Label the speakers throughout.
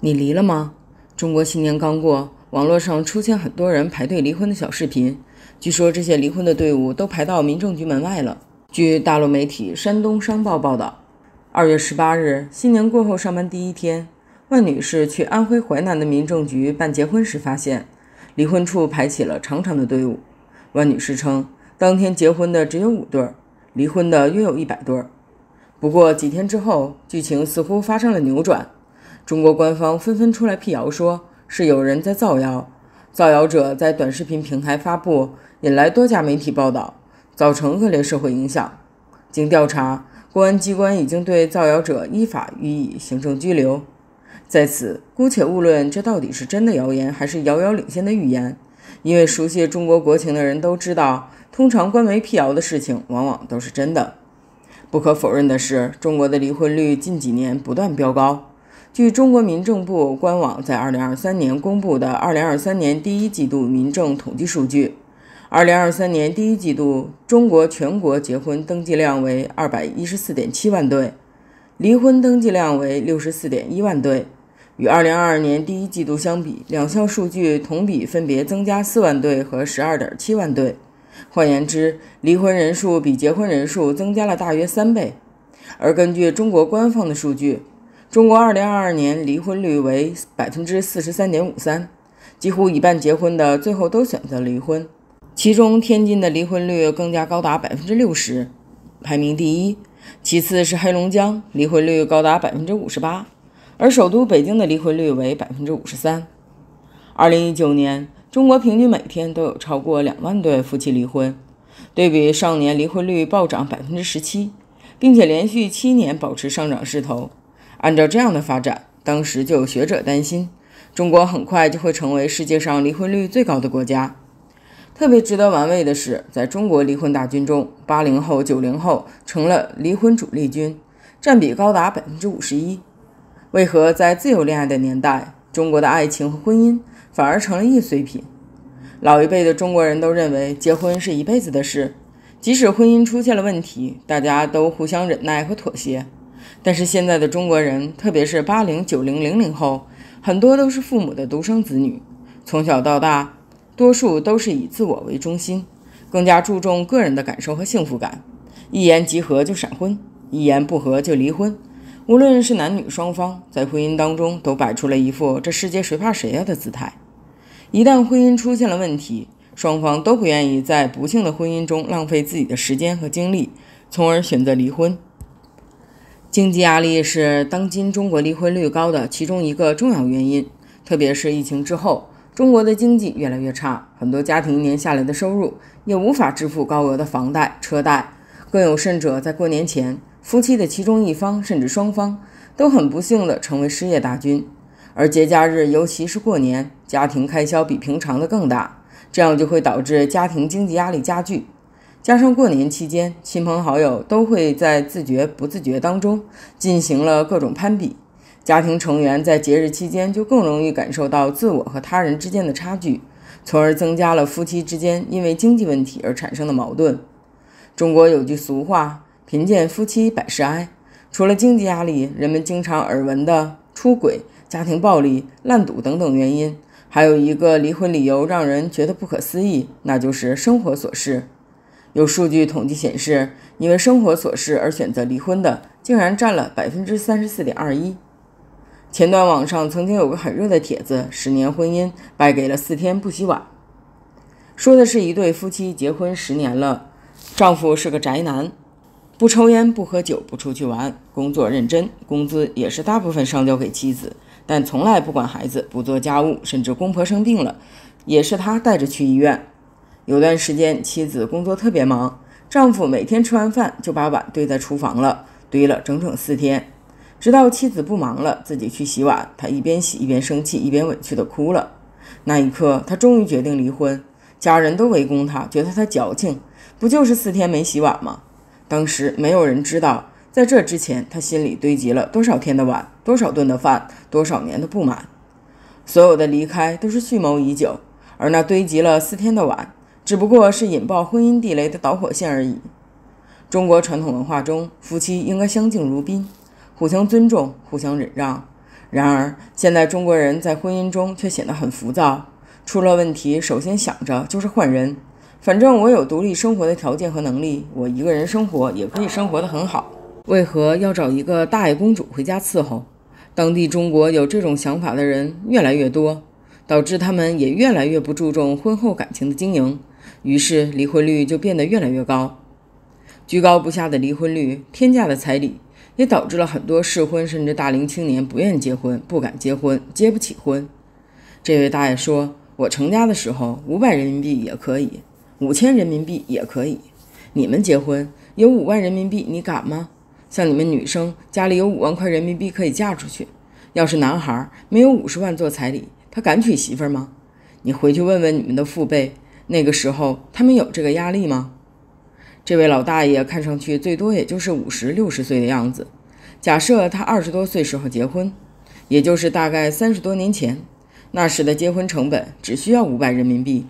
Speaker 1: 你离了吗？中国新年刚过，网络上出现很多人排队离婚的小视频。据说这些离婚的队伍都排到民政局门外了。据大陆媒体《山东商报》报道，二月十八日，新年过后上班第一天，万女士去安徽淮南的民政局办结婚时，发现离婚处排起了长长的队伍。万女士称，当天结婚的只有五对，离婚的约有一百对。不过几天之后，剧情似乎发生了扭转。中国官方纷纷出来辟谣，说是有人在造谣，造谣者在短视频平台发布，引来多家媒体报道，造成恶劣社会影响。经调查，公安机关已经对造谣者依法予以行政拘留。在此，姑且勿论这到底是真的谣言还是遥遥领先的预言，因为熟悉中国国情的人都知道，通常官媒辟谣的事情往往都是真的。不可否认的是，中国的离婚率近几年不断飙高。据中国民政部官网在二零二三年公布的二零二三年第一季度民政统计数据，二零二三年第一季度中国全国结婚登记量为二百一十四点七万对，离婚登记量为六十四点一万对，与二零二二年第一季度相比，两项数据同比分别增加四万对和十二点七万对。换言之，离婚人数比结婚人数增加了大约三倍。而根据中国官方的数据，中国二零二二年离婚率为百分之四十三点五三，几乎一半结婚的最后都选择离婚。其中，天津的离婚率更加高达百分之六十，排名第一；其次是黑龙江，离婚率高达百分之五十八；而首都北京的离婚率为百分之五十三。二零一九年，中国平均每天都有超过两万对夫妻离婚，对比上年离婚率暴涨百分之十七，并且连续七年保持上涨势头。按照这样的发展，当时就有学者担心，中国很快就会成为世界上离婚率最高的国家。特别值得玩味的是，在中国离婚大军中，八零后、九零后成了离婚主力军，占比高达百分之五十一。为何在自由恋爱的年代，中国的爱情和婚姻反而成了易碎品？老一辈的中国人都认为，结婚是一辈子的事，即使婚姻出现了问题，大家都互相忍耐和妥协。但是现在的中国人，特别是八零、九零、零零后，很多都是父母的独生子女，从小到大多数都是以自我为中心，更加注重个人的感受和幸福感。一言即合就闪婚，一言不合就离婚。无论是男女双方，在婚姻当中都摆出了一副“这世界谁怕谁呀”的姿态。一旦婚姻出现了问题，双方都不愿意在不幸的婚姻中浪费自己的时间和精力，从而选择离婚。经济压力是当今中国离婚率高的其中一个重要原因，特别是疫情之后，中国的经济越来越差，很多家庭一年下来的收入也无法支付高额的房贷、车贷。更有甚者，在过年前，夫妻的其中一方甚至双方都很不幸的成为失业大军，而节假日，尤其是过年，家庭开销比平常的更大，这样就会导致家庭经济压力加剧。加上过年期间，亲朋好友都会在自觉不自觉当中进行了各种攀比，家庭成员在节日期间就更容易感受到自我和他人之间的差距，从而增加了夫妻之间因为经济问题而产生的矛盾。中国有句俗话：“贫贱夫妻百事哀。”除了经济压力，人们经常耳闻的出轨、家庭暴力、烂赌等等原因，还有一个离婚理由让人觉得不可思议，那就是生活琐事。有数据统计显示，因为生活琐事而选择离婚的，竟然占了百分之三十四点二一。前段网上曾经有个很热的帖子：“十年婚姻败给了四天不洗碗。”说的是一对夫妻结婚十年了，丈夫是个宅男，不抽烟不喝酒不出去玩，工作认真，工资也是大部分上交给妻子，但从来不管孩子不做家务，甚至公婆生病了，也是他带着去医院。有段时间，妻子工作特别忙，丈夫每天吃完饭就把碗堆在厨房了，堆了整整四天，直到妻子不忙了，自己去洗碗，他一边洗一边生气，一边委屈的哭了。那一刻，他终于决定离婚，家人都围攻他，觉得他矫情，不就是四天没洗碗吗？当时没有人知道，在这之前，他心里堆积了多少天的碗，多少顿的饭，多少年的不满，所有的离开都是蓄谋已久，而那堆积了四天的碗。只不过是引爆婚姻地雷的导火线而已。中国传统文化中，夫妻应该相敬如宾，互相尊重，互相忍让。然而，现在中国人在婚姻中却显得很浮躁，出了问题首先想着就是换人。反正我有独立生活的条件和能力，我一个人生活也可以生活得很好，为何要找一个大爱公主回家伺候？当地中国有这种想法的人越来越多，导致他们也越来越不注重婚后感情的经营。于是离婚率就变得越来越高，居高不下的离婚率，天价的彩礼，也导致了很多适婚甚至大龄青年不愿结婚、不敢结婚、结不起婚。这位大爷说：“我成家的时候，五百人民币也可以，五千人民币也可以。你们结婚有五万人民币，你敢吗？像你们女生家里有五万块人民币可以嫁出去，要是男孩没有五十万做彩礼，他敢娶媳妇吗？你回去问问你们的父辈。”那个时候他们有这个压力吗？这位老大爷看上去最多也就是五十六十岁的样子。假设他二十多岁时候结婚，也就是大概三十多年前，那时的结婚成本只需要五百人民币。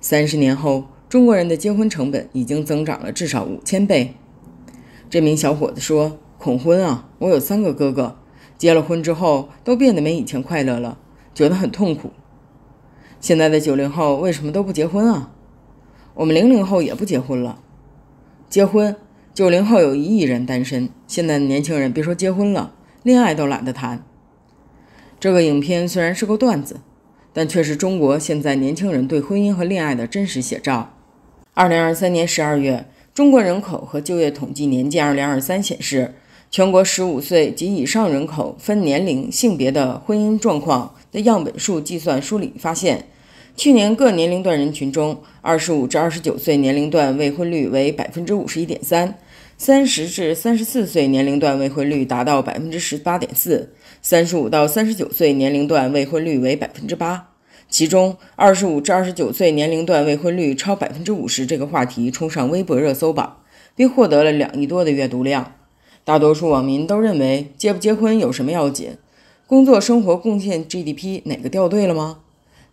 Speaker 1: 三十年后，中国人的结婚成本已经增长了至少五千倍。这名小伙子说：“恐婚啊，我有三个哥哥，结了婚之后都变得没以前快乐了，觉得很痛苦。”现在的九零后为什么都不结婚啊？我们零零后也不结婚了。结婚，九零后有一亿人单身。现在的年轻人别说结婚了，恋爱都懒得谈。这个影片虽然是个段子，但却是中国现在年轻人对婚姻和恋爱的真实写照。二零二三年十二月，《中国人口和就业统计年鉴二零二三》显示。全国十五岁及以上人口分年龄、性别的婚姻状况的样本数计算梳理发现，去年各年龄段人群中，二十五至二十九岁年龄段未婚率为百分之五十一点三，三十至三十四岁年龄段未婚率达到百分之十八点四，三十五到三十九岁年龄段未婚率为百分之八。其中，二十五至二十九岁年龄段未婚率超百分之五十这个话题冲上微博热搜榜，并获得了两亿多的阅读量。大多数网民都认为结不结婚有什么要紧？工作、生活、贡献 GDP，哪个掉队了吗？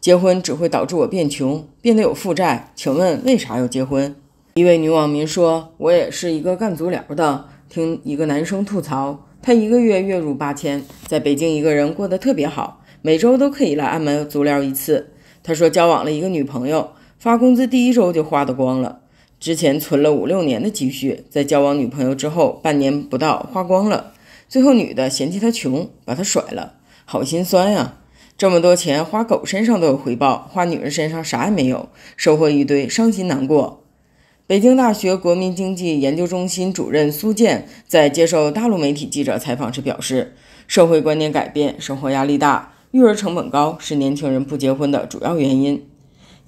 Speaker 1: 结婚只会导致我变穷，变得有负债。请问为啥要结婚？一位女网民说：“我也是一个干足疗的，听一个男生吐槽，他一个月月入八千，在北京一个人过得特别好，每周都可以来按摩足疗一次。他说交往了一个女朋友，发工资第一周就花得光了。”之前存了五六年的积蓄，在交往女朋友之后半年不到花光了，最后女的嫌弃他穷，把他甩了，好心酸呀！这么多钱花狗身上都有回报，花女人身上啥也没有，收获一堆，伤心难过。北京大学国民经济研究中心主任苏建在接受大陆媒体记者采访时表示，社会观念改变，生活压力大，育儿成本高是年轻人不结婚的主要原因。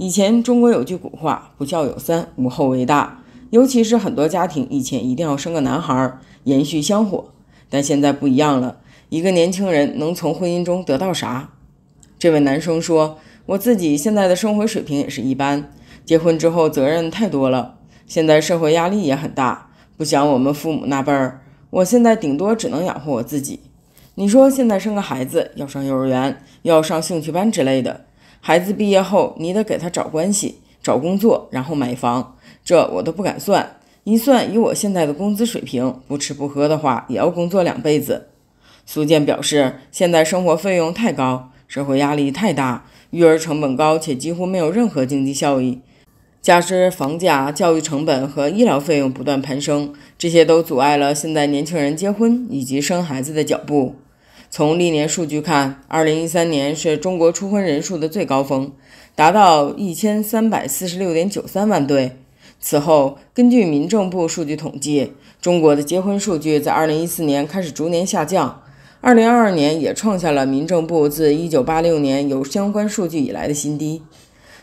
Speaker 1: 以前中国有句古话，不孝有三，无后为大。尤其是很多家庭以前一定要生个男孩，延续香火。但现在不一样了，一个年轻人能从婚姻中得到啥？这位男生说：“我自己现在的生活水平也是一般，结婚之后责任太多了，现在社会压力也很大。不像我们父母那辈儿，我现在顶多只能养活我自己。你说现在生个孩子要上幼儿园，要上兴趣班之类的。”孩子毕业后，你得给他找关系、找工作，然后买房，这我都不敢算。一算，以我现在的工资水平，不吃不喝的话，也要工作两辈子。苏建表示，现在生活费用太高，社会压力太大，育儿成本高，且几乎没有任何经济效益。加之房价、教育成本和医疗费用不断攀升，这些都阻碍了现在年轻人结婚以及生孩子的脚步。从历年数据看，2013年是中国出婚人数的最高峰，达到1346.93万对。此后，根据民政部数据统计，中国的结婚数据在2014年开始逐年下降，2022年也创下了民政部自1986年有相关数据以来的新低。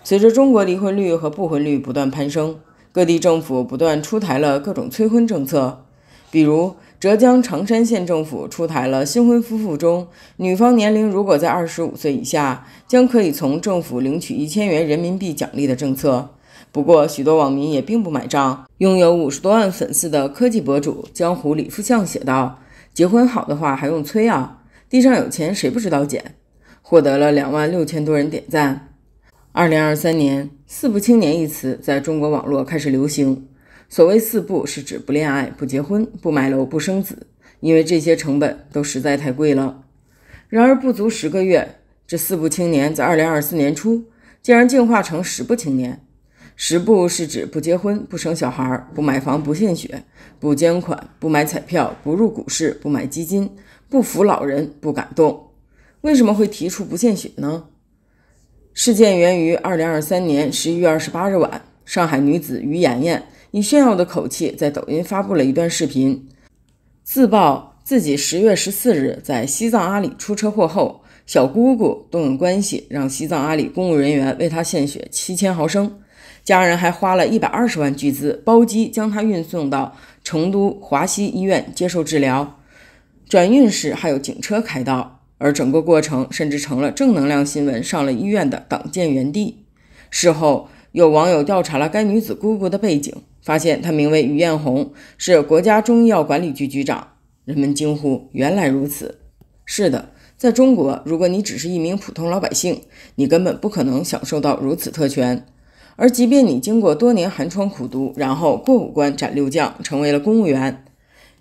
Speaker 1: 随着中国离婚率和不婚率不断攀升，各地政府不断出台了各种催婚政策，比如。浙江常山县政府出台了新婚夫妇中女方年龄如果在二十五岁以下，将可以从政府领取一千元人民币奖励的政策。不过，许多网民也并不买账。拥有五十多万粉丝的科技博主江湖李富相写道：“结婚好的话还用催啊？地上有钱谁不知道捡？”获得了两万六千多人点赞。二零二三年，“四不青年”一词在中国网络开始流行。所谓四不是指不恋爱、不结婚、不买楼、不生子，因为这些成本都实在太贵了。然而不足十个月，这四不青年在二零二四年初竟然进化成十不青年。十不是指不结婚、不生小孩、不买房、不献血、不捐款、不买彩票、不入股市、不买基金、不扶老人、不感动。为什么会提出不献血呢？事件源于二零二三年十一月二十八日晚。上海女子于妍妍以炫耀的口气在抖音发布了一段视频，自曝自己十月十四日在西藏阿里出车祸后，小姑姑动用关系让西藏阿里公务人员为她献血七千毫升，家人还花了一百二十万巨资包机将她运送到成都华西医院接受治疗，转运时还有警车开道，而整个过程甚至成了正能量新闻，上了医院的党建园地。事后。有网友调查了该女子姑姑的背景，发现她名为于艳红，是国家中医药管理局局长。人们惊呼：“原来如此！”是的，在中国，如果你只是一名普通老百姓，你根本不可能享受到如此特权。而即便你经过多年寒窗苦读，然后过五关斩六将，成为了公务员，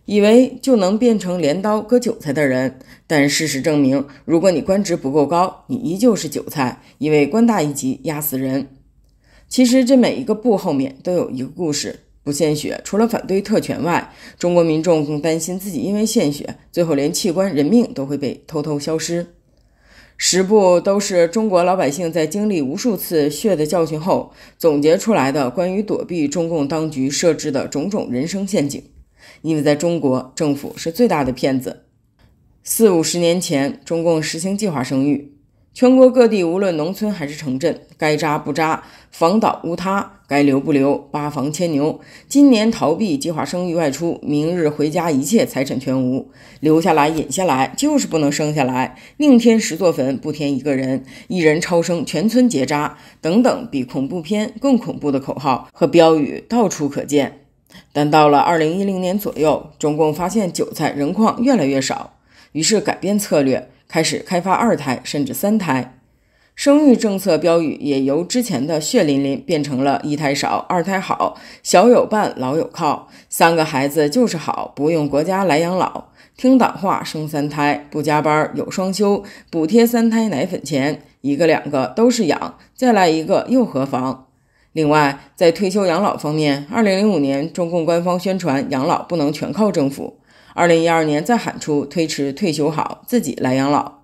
Speaker 1: 以为就能变成镰刀割韭菜的人，但事实证明，如果你官职不够高，你依旧是韭菜，因为官大一级压死人。其实，这每一个步后面都有一个故事。不献血，除了反对特权外，中国民众更担心自己因为献血，最后连器官、人命都会被偷偷消失。十步都是中国老百姓在经历无数次血的教训后总结出来的关于躲避中共当局设置的种种人生陷阱。因为在中国，政府是最大的骗子。四五十年前，中共实行计划生育。全国各地，无论农村还是城镇，该扎不扎，房倒屋塌，该留不留，八房牵牛。今年逃避计划生育外出，明日回家一切财产全无。留下来引下来，就是不能生下来。宁添十座坟，不添一个人。一人超生，全村结扎。等等，比恐怖片更恐怖的口号和标语到处可见。但到了二零一零年左右，中共发现韭菜人矿越来越少，于是改变策略。开始开发二胎甚至三胎，生育政策标语也由之前的血淋淋变成了一胎少，二胎好，小有伴，老有靠，三个孩子就是好，不用国家来养老。听党话，生三胎，不加班，有双休，补贴三胎奶粉钱，一个两个都是养，再来一个又何妨？另外，在退休养老方面，二零零五年中共官方宣传养老不能全靠政府。二零一二年再喊出推迟退休好自己来养老，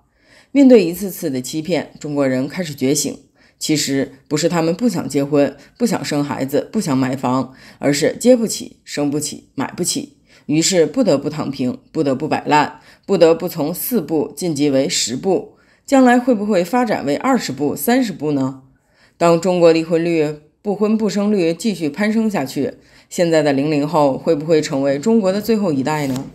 Speaker 1: 面对一次次的欺骗，中国人开始觉醒。其实不是他们不想结婚、不想生孩子、不想买房，而是结不起、生不起、买不起，于是不得不躺平、不得不摆烂、不得不从四步晋级为十步。将来会不会发展为二十步、三十步呢？当中国离婚率、不婚不生率继续攀升下去，现在的零零后会不会成为中国的最后一代呢？